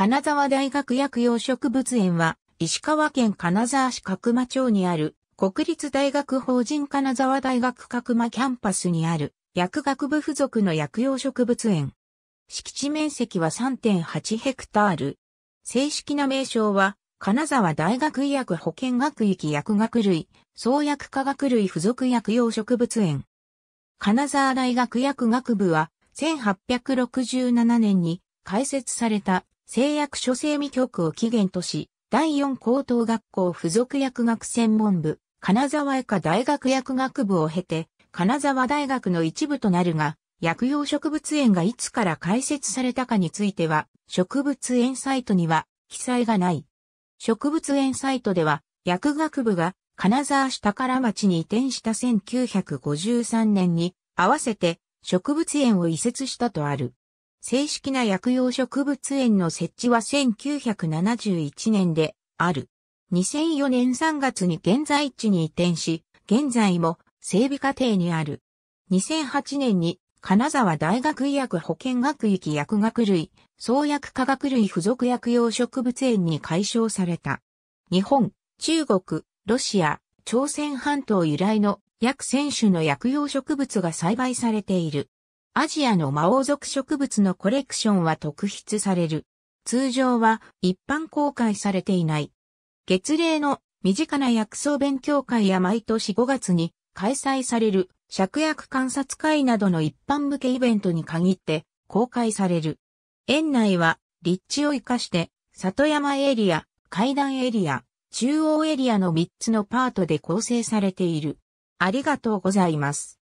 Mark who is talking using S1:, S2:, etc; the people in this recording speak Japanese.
S1: 金沢大学薬用植物園は、石川県金沢市角間町にある、国立大学法人金沢大学角間キャンパスにある、薬学部附属の薬用植物園。敷地面積は3.8ヘクタール。正式な名称は、金沢大学医薬保健学域薬学類、創薬科学類付属薬用植物園。金沢大学薬学部は、1867年に開設された製薬所整備局を起源とし、第四高等学校附属薬学専門部、金沢医科大学薬学部を経て、金沢大学の一部となるが、薬用植物園がいつから開設されたかについては、植物園サイトには記載がない。植物園サイトでは、薬学部が金沢市宝町に移転した1953年に、合わせて植物園を移設したとある。正式な薬用植物園の設置は1971年である。2004年3月に現在地に移転し、現在も整備過程にある。2008年に金沢大学医薬保健学域薬学類、創薬科学類付属薬用植物園に解消された。日本、中国、ロシア、朝鮮半島由来の約1000種の薬用植物が栽培されている。アジアの魔王族植物のコレクションは特筆される。通常は一般公開されていない。月例の身近な薬草勉強会や毎年5月に開催される芍薬観察会などの一般向けイベントに限って公開される。園内は立地を活かして里山エリア、階段エリア、中央エリアの3つのパートで構成されている。ありがとうございます。